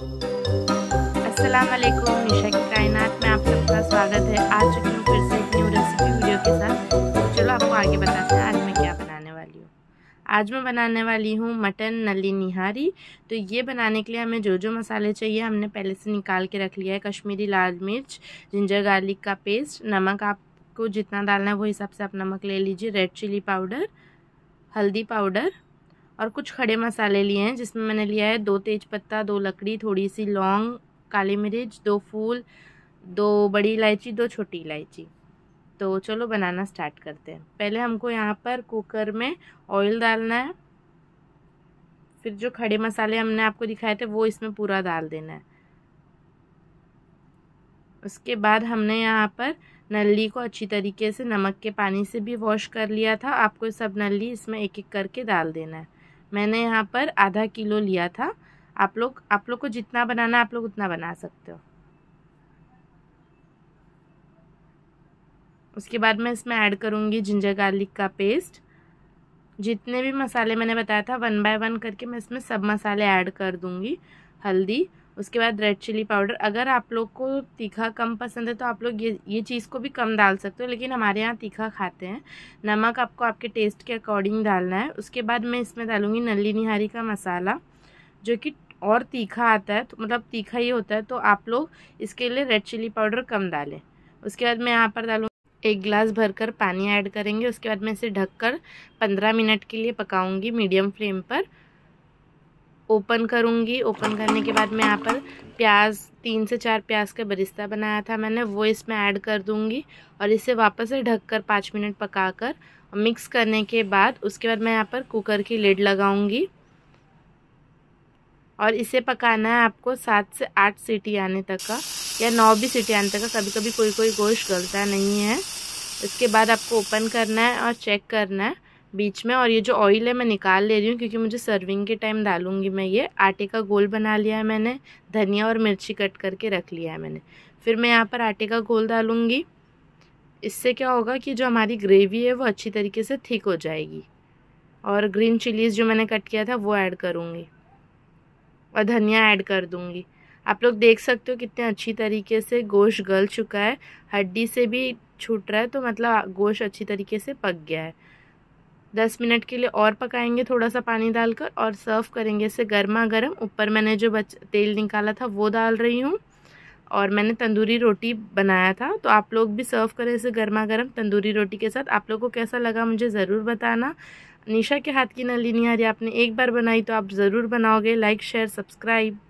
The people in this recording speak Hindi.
अस्सलाम निशा की कायनात में आप सबका स्वागत है आज चुकी हूँ फिर से एक न्यू रेसिपी वीडियो के साथ तो चलो आपको आगे बताते हैं आज मैं क्या बनाने वाली हूँ आज मैं बनाने वाली हूँ मटन नली निहारी तो ये बनाने के लिए हमें जो जो मसाले चाहिए हमने पहले से निकाल के रख लिया है कश्मीरी लाल मिर्च जिंजर गार्लिक का पेस्ट नमक आपको जितना डालना है वो हिसाब से आप नमक ले लीजिए रेड चिली पाउडर हल्दी पाउडर और कुछ खड़े मसाले लिए हैं जिसमें मैंने लिया है दो तेज पत्ता दो लकड़ी थोड़ी सी लौंग काली मिर्च दो फूल दो बड़ी इलायची दो छोटी इलायची तो चलो बनाना स्टार्ट करते हैं पहले हमको यहाँ पर कुकर में ऑयल डालना है फिर जो खड़े मसाले हमने आपको दिखाए थे वो इसमें पूरा डाल देना है उसके बाद हमने यहाँ पर नली को अच्छी तरीके से नमक के पानी से भी वॉश कर लिया था आपको सब नली इसमें एक एक करके डाल देना है मैंने यहाँ पर आधा किलो लिया था आप लोग आप लोग को जितना बनाना आप लोग उतना बना सकते हो उसके बाद मैं इसमें ऐड करूँगी जिंजर गार्लिक का पेस्ट जितने भी मसाले मैंने बताया था वन बाय वन करके मैं इसमें सब मसाले ऐड कर दूँगी हल्दी उसके बाद रेड चिली पाउडर अगर आप लोग को तीखा कम पसंद है तो आप लोग ये ये चीज़ को भी कम डाल सकते हो लेकिन हमारे यहाँ तीखा खाते हैं नमक आपको आपके टेस्ट के अकॉर्डिंग डालना है उसके बाद मैं इसमें डालूँगी नली निहारी का मसाला जो कि और तीखा आता है तो मतलब तीखा ही होता है तो आप लोग इसके लिए रेड चिली पाउडर कम डालें उसके बाद मैं यहाँ पर डालूँ एक गिलास भरकर पानी ऐड करेंगे उसके बाद मैं इसे ढककर पंद्रह मिनट के लिए पकाऊंगी मीडियम फ्लेम पर ओपन करूँगी ओपन करने के बाद मैं यहाँ पर प्याज तीन से चार प्याज का बरिस्ता बनाया था मैंने वो इसमें ऐड कर दूँगी और इसे वापस से ढककर पाँच मिनट पकाकर मिक्स करने के बाद उसके बाद मैं यहाँ पर कुकर की लेड लगाऊँगी और इसे पकाना है आपको सात से आठ सीटी आने तक का या नौ भी सीटी आने तक का कभी कभी कोई कोई गोश्त गलता नहीं है इसके बाद आपको ओपन करना है और चेक करना है बीच में और ये जो ऑयल है मैं निकाल ले रही हूँ क्योंकि मुझे सर्विंग के टाइम डालूंगी मैं ये आटे का गोल बना लिया है मैंने धनिया और मिर्ची कट करके रख लिया है मैंने फिर मैं यहाँ पर आटे का गोल डालूँगी इससे क्या होगा कि जो हमारी ग्रेवी है वो अच्छी तरीके से थिक हो जाएगी और ग्रीन चिलीज़ जो मैंने कट किया था वो ऐड करूँगी और धनिया ऐड कर दूँगी आप लोग देख सकते हो कितने अच्छी तरीके से गोश्त गल चुका है हड्डी से भी छूट रहा है तो मतलब गोश्त अच्छी तरीके से पक गया है दस मिनट के लिए और पकाएंगे थोड़ा सा पानी डालकर और सर्व करेंगे इसे गर्मा गर्म ऊपर मैंने जो बच तेल निकाला था वो डाल रही हूँ और मैंने तंदूरी रोटी बनाया था तो आप लोग भी सर्व करें इसे गर्मा गर्म तंदूरी रोटी के साथ आप लोग को कैसा लगा मुझे ज़रूर बताना निशा के हाथ की नली आ हरी आपने एक बार बनाई तो आप ज़रूर बनाओगे लाइक शेयर सब्सक्राइब